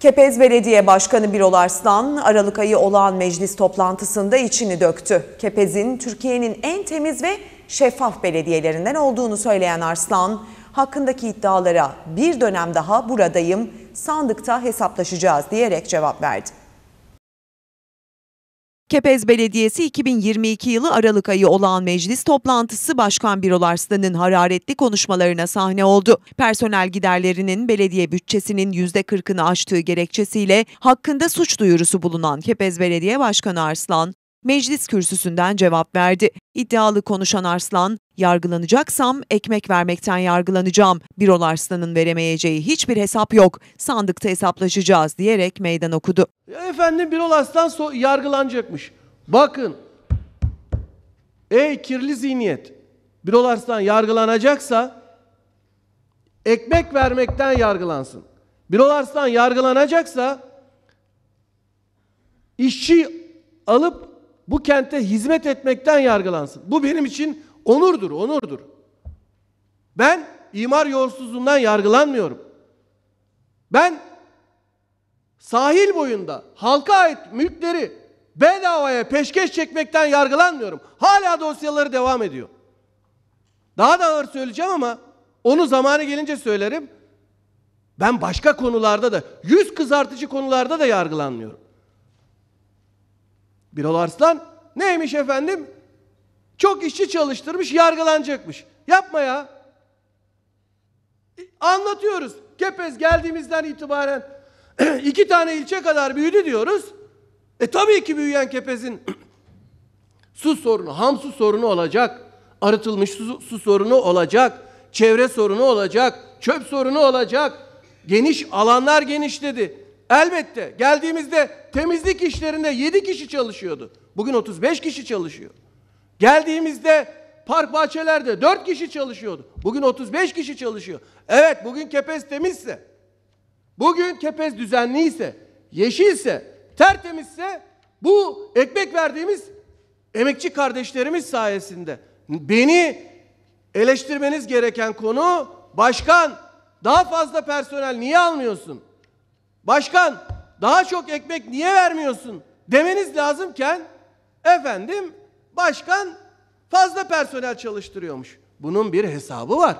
Kepez Belediye Başkanı Birol Arslan, Aralık ayı olağan meclis toplantısında içini döktü. Kepez'in Türkiye'nin en temiz ve şeffaf belediyelerinden olduğunu söyleyen Arslan, hakkındaki iddialara bir dönem daha buradayım, sandıkta hesaplaşacağız diyerek cevap verdi. Kepez Belediyesi 2022 yılı Aralık ayı olağan meclis toplantısı Başkan Birolar Sita'nın hararetli konuşmalarına sahne oldu. Personel giderlerinin belediye bütçesinin %40'ını aştığı gerekçesiyle hakkında suç duyurusu bulunan Kepez Belediye Başkanı Arslan, meclis kürsüsünden cevap verdi. İddialı konuşan Arslan, yargılanacaksam ekmek vermekten yargılanacağım. Birol Arslan'ın veremeyeceği hiçbir hesap yok. Sandıkta hesaplaşacağız diyerek meydan okudu. Efendim Birol Arslan so yargılanacakmış. Bakın. Ey kirli zihniyet. Birol Arslan yargılanacaksa ekmek vermekten yargılansın. Birol Arslan yargılanacaksa işçi alıp bu kente hizmet etmekten yargılansın. Bu benim için onurdur, onurdur. Ben imar yolsuzluğundan yargılanmıyorum. Ben sahil boyunda halka ait mülkleri bedavaya peşkeş çekmekten yargılanmıyorum. Hala dosyaları devam ediyor. Daha da ağır söyleyeceğim ama onu zamanı gelince söylerim. Ben başka konularda da, yüz kızartıcı konularda da yargılanmıyorum. Birol Arslan neymiş efendim? Çok işçi çalıştırmış yargılanacakmış. Yapma ya. E, anlatıyoruz. Kepez geldiğimizden itibaren iki tane ilçe kadar büyüdü diyoruz. E tabii ki büyüyen Kepez'in su sorunu, ham su sorunu olacak. Arıtılmış su, su sorunu olacak. Çevre sorunu olacak. Çöp sorunu olacak. Geniş alanlar genişledi. Elbette geldiğimizde temizlik işlerinde 7 kişi çalışıyordu. Bugün 35 kişi çalışıyor. Geldiğimizde park bahçelerde 4 kişi çalışıyordu. Bugün 35 kişi çalışıyor. Evet bugün kepez temizse, bugün kepez düzenliyse, yeşilse, tertemizse bu ekmek verdiğimiz emekçi kardeşlerimiz sayesinde. Beni eleştirmeniz gereken konu başkan daha fazla personel niye almıyorsun? başkan daha çok ekmek niye vermiyorsun demeniz lazımken efendim başkan fazla personel çalıştırıyormuş. Bunun bir hesabı var.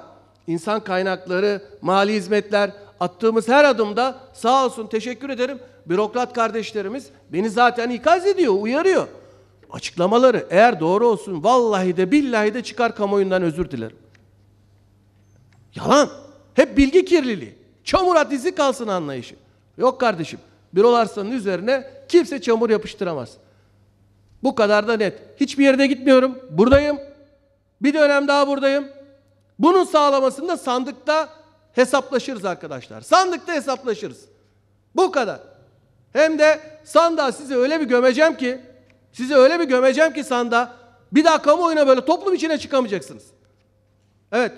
İnsan kaynakları, mali hizmetler attığımız her adımda sağ olsun teşekkür ederim. Bürokrat kardeşlerimiz beni zaten ikaz ediyor, uyarıyor. Açıklamaları eğer doğru olsun vallahi de billahi de çıkar kamuoyundan özür dilerim. Yalan. Hep bilgi kirliliği. Çamura dizi kalsın anlayışı. Yok kardeşim. Birol arsanın üzerine kimse çamur yapıştıramaz. Bu kadar da net. Hiçbir yerde gitmiyorum. Buradayım. Bir dönem daha buradayım. Bunun sağlamasında sandıkta hesaplaşırız arkadaşlar. Sandıkta hesaplaşırız. Bu kadar. Hem de sandığa sizi öyle bir gömeceğim ki sizi öyle bir gömeceğim ki sanda bir daha kamuoyuna böyle toplum içine çıkamayacaksınız. Evet.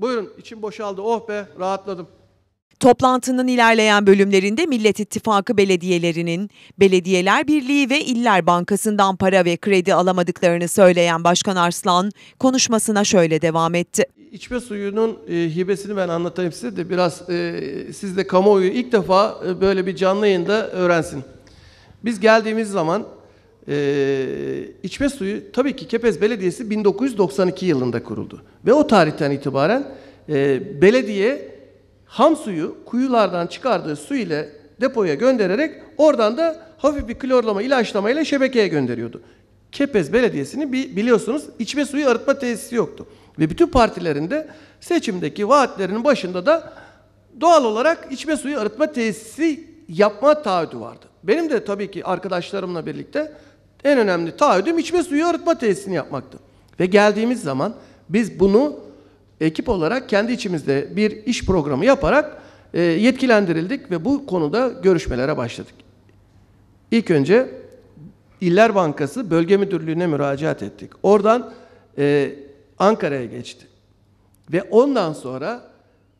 Buyurun. içim boşaldı. Oh be rahatladım. Toplantının ilerleyen bölümlerinde Millet İttifakı belediyelerinin Belediyeler Birliği ve İller Bankası'ndan para ve kredi alamadıklarını söyleyen Başkan Arslan konuşmasına şöyle devam etti. İçme suyunun e, hibesini ben anlatayım size de biraz e, siz de kamuoyu ilk defa e, böyle bir canlı yayında öğrensin. Biz geldiğimiz zaman e, içme suyu tabii ki Kepez Belediyesi 1992 yılında kuruldu. Ve o tarihten itibaren e, belediye ham suyu kuyulardan çıkardığı su ile depoya göndererek oradan da hafif bir klorlama ilaçlama ile şebekeye gönderiyordu. Kepez Belediyesi'nin bir biliyorsunuz içme suyu arıtma tesisi yoktu. Ve bütün partilerinde seçimdeki vaatlerinin başında da doğal olarak içme suyu arıtma tesisi yapma taahhüdü vardı. Benim de tabii ki arkadaşlarımla birlikte en önemli taahhüdüm içme suyu arıtma tesisini yapmaktı. Ve geldiğimiz zaman biz bunu ekip olarak kendi içimizde bir iş programı yaparak e, yetkilendirildik ve bu konuda görüşmelere başladık. İlk önce İller Bankası Bölge Müdürlüğü'ne müracaat ettik. Oradan e, Ankara'ya geçti. Ve ondan sonra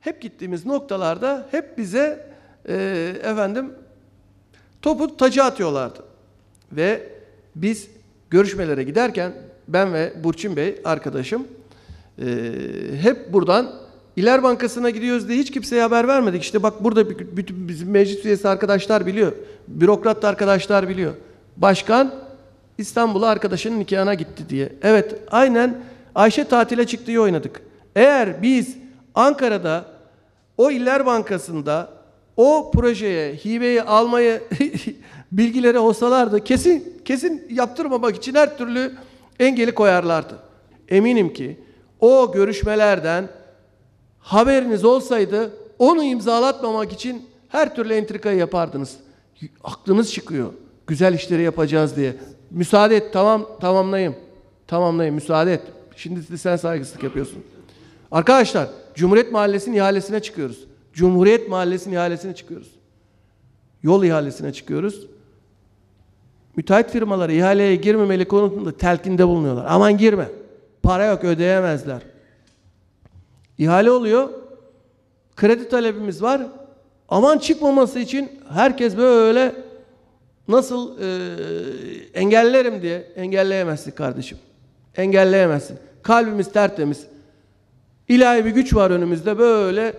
hep gittiğimiz noktalarda hep bize e, efendim topu tacı atıyorlardı. Ve biz görüşmelere giderken ben ve Burçin Bey arkadaşım ee, hep buradan İler Bankası'na gidiyoruz diye hiç kimseye haber vermedik. İşte bak burada bütün bizim meclis üyesi arkadaşlar biliyor. Bürokrat da arkadaşlar biliyor. Başkan İstanbul'a arkadaşının nikahına gitti diye. Evet aynen Ayşe tatile çıktığı oynadık. Eğer biz Ankara'da o İller Bankası'nda o projeye hibeyi almayı bilgileri olsalardı kesin kesin yaptırmamak için her türlü engeli koyarlardı. Eminim ki o görüşmelerden haberiniz olsaydı onu imzalatmamak için her türlü entrikayı yapardınız. Aklınız çıkıyor. Güzel işleri yapacağız diye. Müsaade et tamam tamamlayayım. Tamamlayayım müsaade et. Şimdi sen saygısızlık yapıyorsun. Arkadaşlar Cumhuriyet Mahallesi'nin ihalesine çıkıyoruz. Cumhuriyet Mahallesi'nin ihalesine çıkıyoruz. Yol ihalesine çıkıyoruz. Müteahhit firmaları ihaleye girmemeli konusunda telkinde bulunuyorlar. Aman girme. Para yok ödeyemezler. İhale oluyor. Kredi talebimiz var. Aman çıkmaması için herkes böyle nasıl e, engellerim diye engelleyemezsin kardeşim. Engelleyemezsin. Kalbimiz tertemiz. İlahi bir güç var önümüzde böyle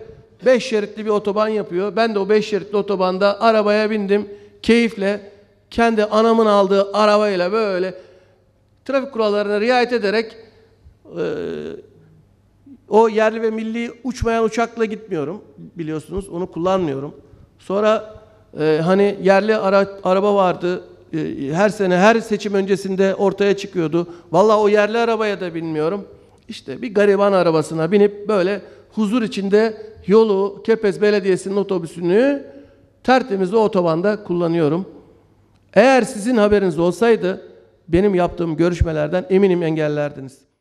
beş şeritli bir otoban yapıyor. Ben de o beş şeritli otobanda arabaya bindim. Keyifle kendi anamın aldığı arabayla böyle trafik kurallarına riayet ederek ee, o yerli ve milli uçmayan uçakla gitmiyorum biliyorsunuz. Onu kullanmıyorum. Sonra e, hani yerli ara, araba vardı. E, her sene her seçim öncesinde ortaya çıkıyordu. Valla o yerli arabaya da binmiyorum. İşte bir gariban arabasına binip böyle huzur içinde yolu Kepez Belediyesi'nin otobüsünü tertemiz o otobanda kullanıyorum. Eğer sizin haberiniz olsaydı benim yaptığım görüşmelerden eminim engellerdiniz.